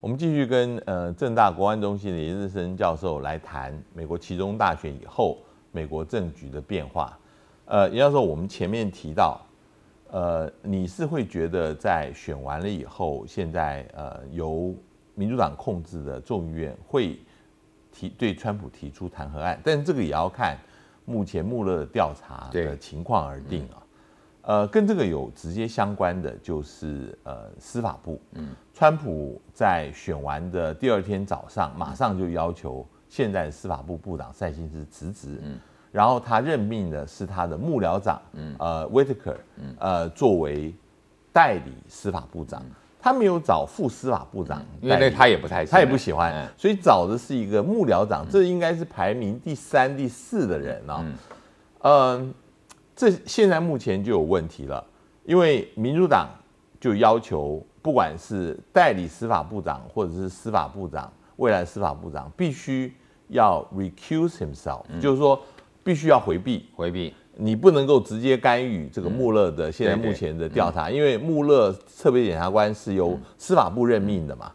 我们继续跟呃正大国安中心的严日生教授来谈美国其中大选以后美国政局的变化。呃，严教授，我们前面提到，呃，你是会觉得在选完了以后，现在呃由民主党控制的众议院会提对川普提出弹劾案，但这个也要看目前穆勒的调查的情况而定啊。呃，跟这个有直接相关的就是呃司法部，嗯，川普在选完的第二天早上，马上就要求现在的司法部部长塞辛斯辞职，嗯，然后他任命的是他的幕僚长，呃，威特克，呃，作为代理司法部长，他没有找副司法部长，因为他也不太，他也不喜欢，所以找的是一个幕僚长，这应该是排名第三、第四的人啊，嗯。这现在目前就有问题了，因为民主党就要求，不管是代理司法部长或者是司法部长，未来司法部长必须要 recuse himself，就是说必须要回避回避，你不能够直接干预这个穆勒的现在目前的调查，因为穆勒特别检察官是由司法部任命的嘛。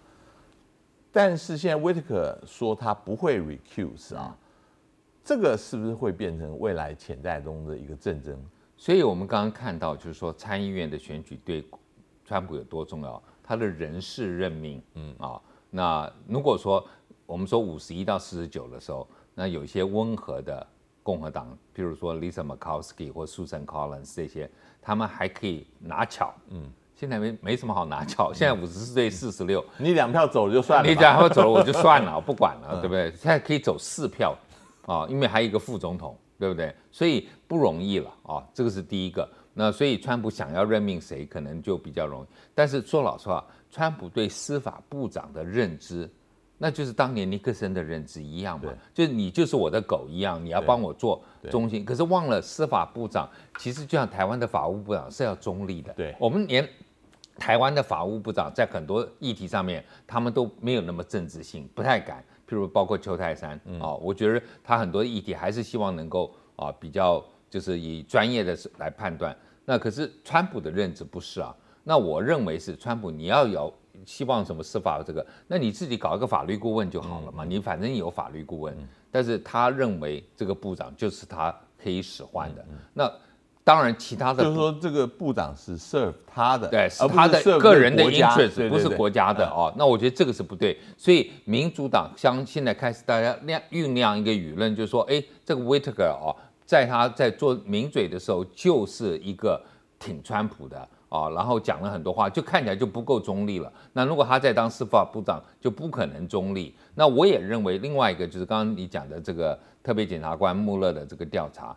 但是现在 Whitaker 说他不会 recuse 啊。这个是不是会变成未来潜在中的一个战争？所以，我们刚刚看到，就是说参议院的选举对川普有多重要，他的人事任命，嗯啊，那如果说我们说五十一到四十九的时候，那有一些温和的共和党，比如说 Lisa m c c o w s k i 或 Susan Collins 这些，他们还可以拿巧，嗯，现在没没什么好拿巧，现在五十四对四十六，你两票走了就算了，你两票走了我就算了，不管了，对不对？现在可以走四票。啊，因为还有一个副总统，对不对？所以不容易了啊。这个是第一个。那所以川普想要任命谁，可能就比较容易。但是说老实话，川普对司法部长的认知，那就是当年尼克森的认知一样嘛，就是你就是我的狗一样，你要帮我做中心。可是忘了司法部长其实就像台湾的法务部长是要中立的。对，我们连台湾的法务部长在很多议题上面，他们都没有那么政治性，不太敢。比如包括邱泰山啊，我觉得他很多议题还是希望能够啊比较就是以专业的来判断。那可是川普的认知不是啊？那我认为是川普你要有希望什么司法这个，那你自己搞一个法律顾问就好了嘛。你反正有法律顾问，但是他认为这个部长就是他可以使唤的那。当然，其他的就是说，这个部长是 serve 他的，对，是他的个人的 interest，不是国家的哦。那我觉得这个是不对。所以民主党相现在开始大家量酝酿一个舆论，就是说，哎，这个 Witaker 哦，在他在做名嘴的时候就是一个挺川普的哦，然后讲了很多话，就看起来就不够中立了。那如果他在当司法部长，就不可能中立。那我也认为另外一个就是刚刚你讲的这个特别检察官穆勒的这个调查。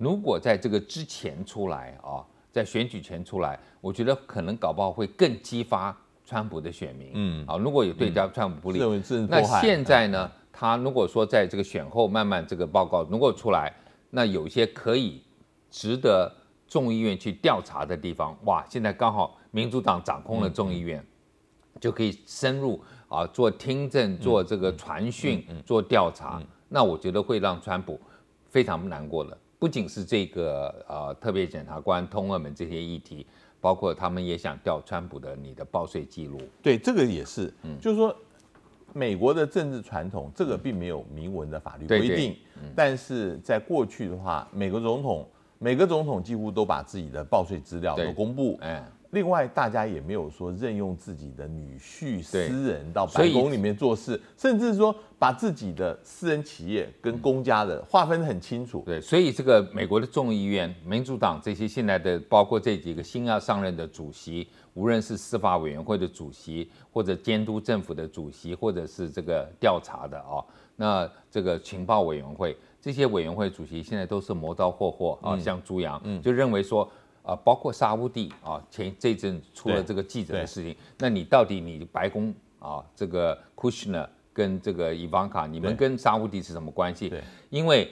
如果在这个之前出来啊，在选举前出来，我觉得可能搞不好会更激发川普的选民。嗯，啊，如果有对家川普不利，那现在呢，他如果说在这个选后慢慢这个报告如果出来，那有些可以值得众议院去调查的地方，哇，现在刚好民主党掌控了众议院，就可以深入啊做听证、做这个传讯、做调查，那我觉得会让川普非常难过的。不仅是这个，呃，特别检察官通俄门这些议题，包括他们也想调川普的你的报税记录。对，这个也是，嗯，就是说，美国的政治传统，这个并没有明文的法律规定，但是在过去的话，美国总统每个总统几乎都把自己的报税资料都公布，哎。另外，大家也没有说任用自己的女婿、私人到白宫里面做事，甚至说把自己的私人企业跟公家的划分得很清楚。对，所以这个美国的众议院民主党这些现在的，包括这几个新要上任的主席，无论是司法委员会的主席，或者监督政府的主席，或者是这个调查的啊，那这个情报委员会这些委员会主席现在都是磨刀霍霍啊，像朱嗯、就认为说。啊，包括沙乌地啊，前这一阵出了这个记者的事情，那你到底你白宫啊，这个 Kushner 跟这个伊万卡，你们跟沙乌地是什么关系？因为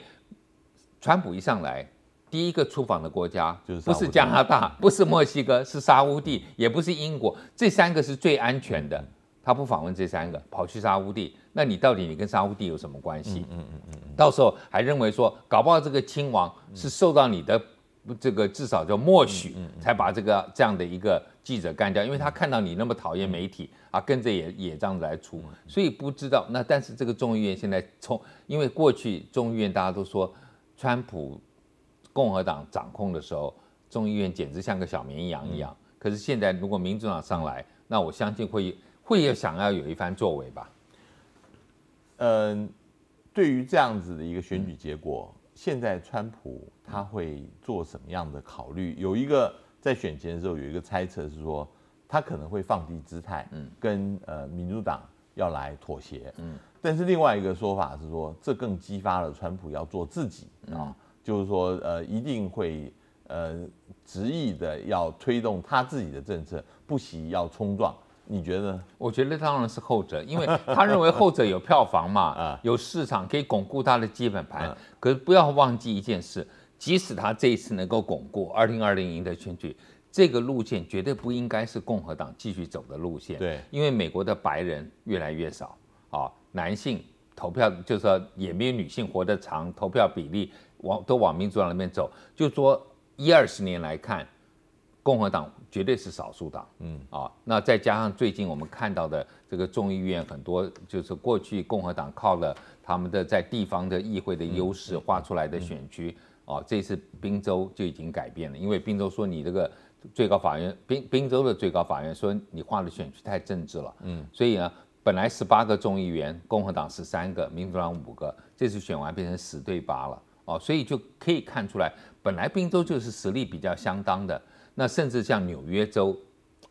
川普一上来，第一个出访的国家不是加拿大，不是墨西哥，是沙乌地，也不是英国，这三个是最安全的，他不访问这三个，跑去沙乌地，那你到底你跟沙乌地有什么关系？嗯嗯嗯嗯，到时候还认为说，搞不好这个亲王是受到你的。不，这个至少叫默许，才把这个这样的一个记者干掉，因为他看到你那么讨厌媒体啊，跟着也也这样子来出，所以不知道那。但是这个众议院现在从，因为过去众议院大家都说，川普共和党掌控的时候，众议院简直像个小绵羊一样。可是现在如果民主党上来，那我相信会会有想要有一番作为吧。嗯，对于这样子的一个选举结果。现在川普他会做什么样的考虑？有一个在选前的时候有一个猜测是说，他可能会放低姿态，嗯，跟呃民主党要来妥协，嗯，但是另外一个说法是说，这更激发了川普要做自己啊，就是说呃一定会呃执意的要推动他自己的政策，不惜要冲撞。你觉得？我觉得当然是后者，因为 他认为后者有票房嘛，有市场，可以巩固他的基本盘。可是不要忘记一件事，即使他这一次能够巩固二零二零赢的选举，这个路线绝对不应该是共和党继续走的路线。对，因为美国的白人越来越少啊，男性投票就是说也没有女性活得长，投票比例往都往民主党那边走。就说一二十年来看。共和党绝对是少数党，嗯啊，那再加上最近我们看到的这个众议院很多，就是过去共和党靠了他们的在地方的议会的优势画出来的选区，啊，这次宾州就已经改变了，因为宾州说你这个最高法院宾宾州的最高法院说你画的选区太政治了，嗯，所以呢，本来十八个众议员共和党十三个，民主党五个，这次选完变成十对八了，哦，所以就可以看出来，本来宾州就是实力比较相当的。那甚至像纽约州，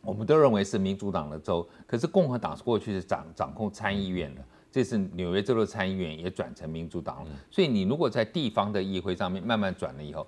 我们都认为是民主党的州，可是共和党是过去是掌掌控参议院的，这次纽约州的参议员也转成民主党了，所以你如果在地方的议会上面慢慢转了以后，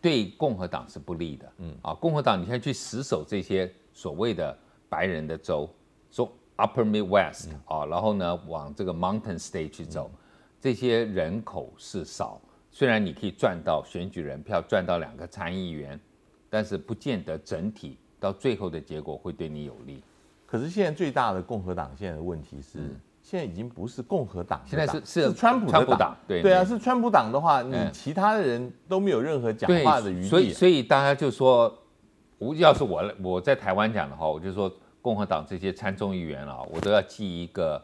对共和党是不利的。嗯啊，共和党你现在去死守这些所谓的白人的州，说 Upper Midwest 啊，然后呢往这个 Mountain State 去走，这些人口是少，虽然你可以赚到选举人票，赚到两个参议员。但是不见得整体到最后的结果会对你有利。可是现在最大的共和党现在的问题是，现在已经不是共和党，现在是是川普川普党，对对啊，是川普党的话，你其他的人都没有任何讲话的余地。所以所以大家就说，我要是我我在台湾讲的话，我就说共和党这些参众议员啊，我都要寄一个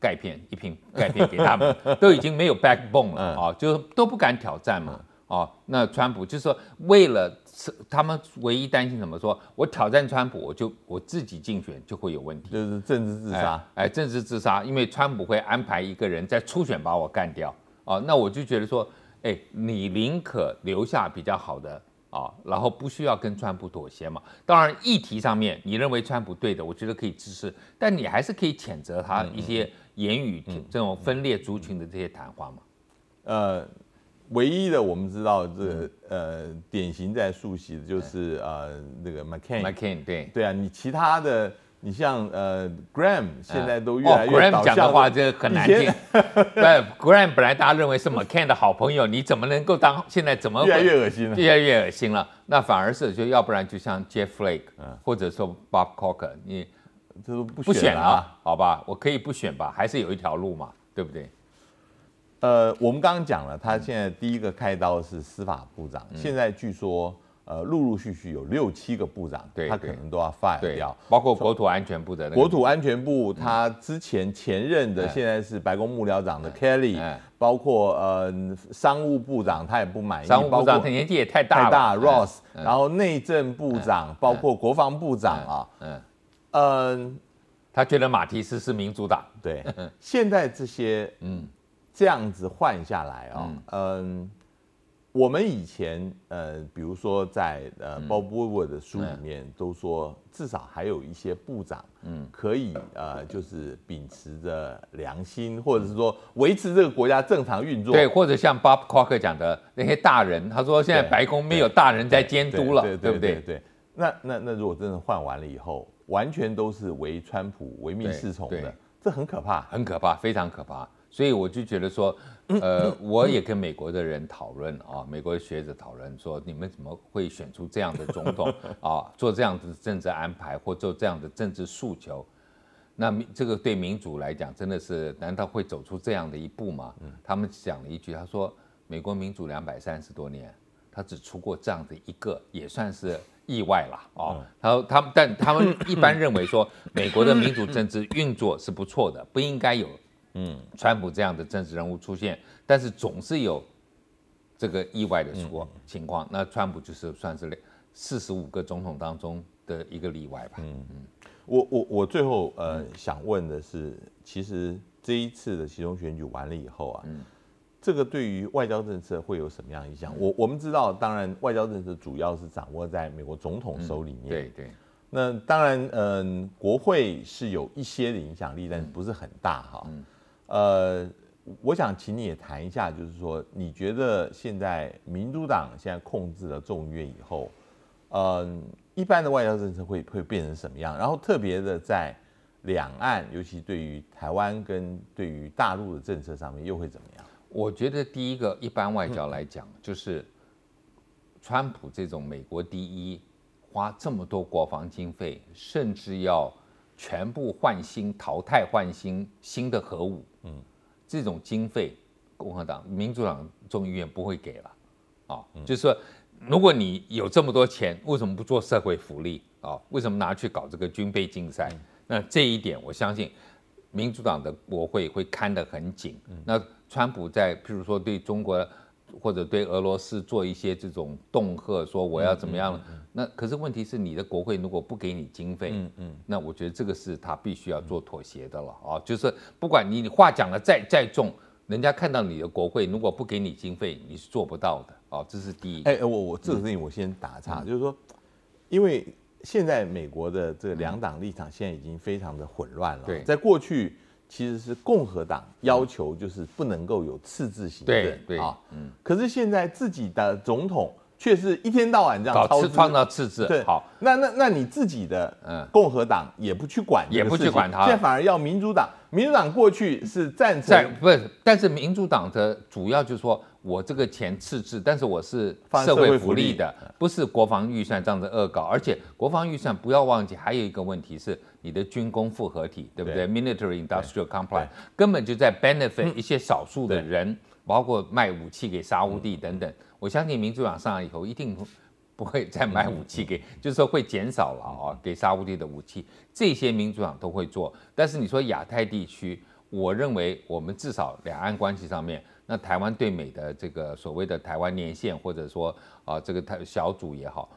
钙片一瓶钙片给他们，都已经没有 backbone 了啊，就都不敢挑战嘛。哦，那川普就是说，为了是他们唯一担心什么？说我挑战川普，我就我自己竞选就会有问题，这是政治自杀。哎，政治自杀，因为川普会安排一个人在初选把我干掉。哦，那我就觉得说，哎，你宁可留下比较好的啊，然后不需要跟川普妥协嘛。当然，议题上面你认为川普对的，我觉得可以支持，但你还是可以谴责他一些言语这种分裂族群的这些谈话嘛。呃。唯一的我们知道这呃典型在竖起的就是呃那个 McCain，McCain 对对啊你其他的你像呃 Graham 现在都哦 Graham 讲的话这很难听，对 Graham 本来大家认为是 McCain 的好朋友，你怎么能够当现在怎么越来越恶心了，越来越恶心了，那反而是就要不然就像 Jeff Flake，或者说 Bob Corker，你这都不不选了好吧，我可以不选吧，还是有一条路嘛，对不对？呃，我们刚刚讲了，他现在第一个开刀是司法部长，现在据说，呃，陆陆续续有六七个部长，他可能都要 f i 换掉，包括国土安全部的。国土安全部，他之前前任的，现在是白宫幕僚长的 Kelly，包括呃，商务部长他也不满意，商务部长年纪也太大了，大 Ross，然后内政部长，包括国防部长啊，嗯，嗯，他觉得马提斯是民主党，对，现在这些，嗯。这样子换下来啊，嗯，我们以前呃，比如说在呃，Bob Woodward 的书里面都说，至少还有一些部长，嗯，可以呃，就是秉持着良心，或者是说维持这个国家正常运作，对，或者像 Bob c o c k 讲的那些大人，他说现在白宫没有大人在监督了，对不对？对。那那那如果真的换完了以后，完全都是唯川普唯命是从的，这很可怕，很可怕，非常可怕。所以我就觉得说，呃，我也跟美国的人讨论啊，美国学者讨论说，你们怎么会选出这样的总统 啊，做这样的政治安排或做这样的政治诉求？那这个对民主来讲，真的是难道会走出这样的一步吗？他们讲了一句，他说，美国民主两百三十多年，他只出过这样的一个，也算是意外啦。哦，他他，们，但他们一般认为说，美国的民主政治运作是不错的，不应该有。嗯，川普这样的政治人物出现，但是总是有这个意外的出情况。那川普就是算是四十五个总统当中的一个例外吧。嗯嗯，我我我最后呃想问的是，其实这一次的其中选举完了以后啊，这个对于外交政策会有什么样影响？我我们知道，当然外交政策主要是掌握在美国总统手里面。对对，那当然嗯，国会是有一些的影响力，但是不是很大哈。嗯。呃，我想请你也谈一下，就是说，你觉得现在民主党现在控制了众议院以后，呃，一般的外交政策会会变成什么样？然后特别的在两岸，尤其对于台湾跟对于大陆的政策上面又会怎么样？我觉得第一个，一般外交来讲，就是川普这种美国第一，花这么多国防经费，甚至要。全部换新，淘汰换新，新的核武，嗯，这种经费，共和党、民主党众议院不会给了，啊，就是说，如果你有这么多钱，为什么不做社会福利啊？为什么拿去搞这个军备竞赛？那这一点，我相信民主党的国会会看得很紧。那川普在譬如说对中国。或者对俄罗斯做一些这种恫吓，说我要怎么样那可是问题是，你的国会如果不给你经费，嗯嗯，那我觉得这个是他必须要做妥协的了啊。就是不管你话讲的再再重，人家看到你的国会如果不给你经费，你是做不到的啊。这是第一。哎，我我这个事情我先打岔，就是说，因为现在美国的这两党立场现在已经非常的混乱了。对，在过去。其实是共和党要求就是不能够有次字行政啊，嗯，可是现在自己的总统却是一天到晚这样操创造次制，好，那那那你自己的共和党也不去管，也不去管他，现在反而要民主党。民主党过去是赞成，不是，但是民主党的主要就是说我这个钱赤字，但是我是社会福利的，不是国防预算这样子恶搞。而且国防预算不要忘记，还有一个问题是你的军工复合体，对不对？Military industrial complex 根本就在 benefit 一些少数的人，包括卖武器给沙乌地等等。我相信民主党上以后一定。不会再买武器给，就是说会减少了啊，给沙乌地的武器，这些民主党都会做。但是你说亚太地区，我认为我们至少两岸关系上面，那台湾对美的这个所谓的台湾连线或者说啊这个台小组也好，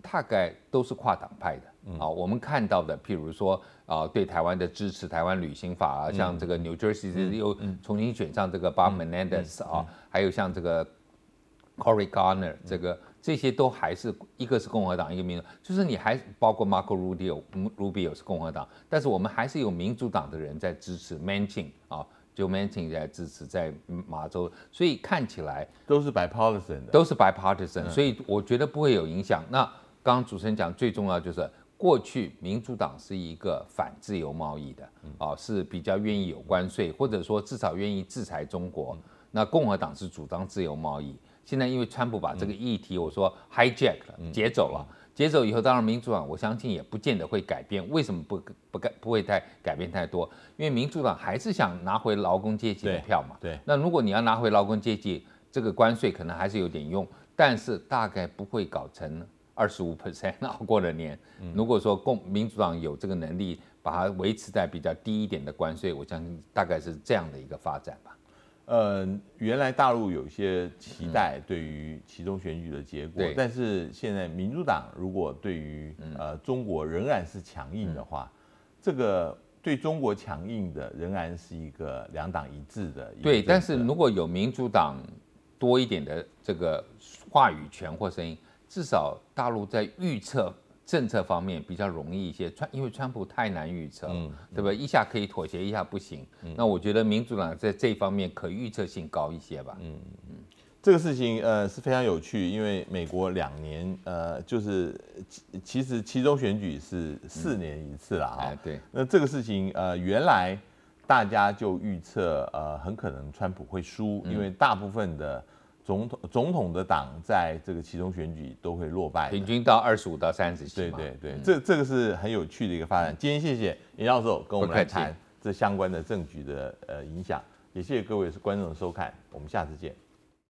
大概都是跨党派的啊。我们看到的，譬如说啊对台湾的支持，台湾旅行法啊，像这个 New Jersey 又重新选上这个 b a r m e n a n d e r s 啊，还有像这个 c o r y Garner 这个。这些都还是一个是共和党，一个民主，就是你还包括 Marco Rubio Rubio 是共和党，但是我们还是有民主党的人在支持，Mention 啊，就 Mention 在支持在马州，所以看起来都是 bipartisan 的，都是 bipartisan，所以我觉得不会有影响。那刚主持人讲，最重要就是过去民主党是一个反自由贸易的，啊，是比较愿意有关税，或者说至少愿意制裁中国。那共和党是主张自由贸易。现在因为川普把这个议题，我说 hijack 了，劫走了。劫走以后，当然民主党我相信也不见得会改变。为什么不不改不会太改变太多？因为民主党还是想拿回劳工阶级的票嘛。对。那如果你要拿回劳工阶级，这个关税可能还是有点用，但是大概不会搞成二十五 percent。熬 过了年，如果说共民主党有这个能力把它维持在比较低一点的关税，我相信大概是这样的一个发展吧。呃，原来大陆有一些期待对于其中选举的结果，但是现在民主党如果对于呃中国仍然是强硬的话，这个对中国强硬的仍然是一个两党一致的。对，但是如果有民主党多一点的这个话语权或声音，至少大陆在预测。政策方面比较容易一些，川因为川普太难预测，对不对？一下可以妥协，一下不行。那我觉得民主党在这方面可预测性高一些吧。嗯嗯，这个事情呃是非常有趣，因为美国两年呃就是其实其中选举是四年一次了哈。对，那这个事情呃原来大家就预测呃很可能川普会输，因为大部分的。总统总统的党在这个其中选举都会落败，平均到二十五到三十岁。对对对，这这个是很有趣的一个发展。今天谢谢尹教授跟我们来谈这相关的政局的呃影响，也谢谢各位观众的收看，我们下次见。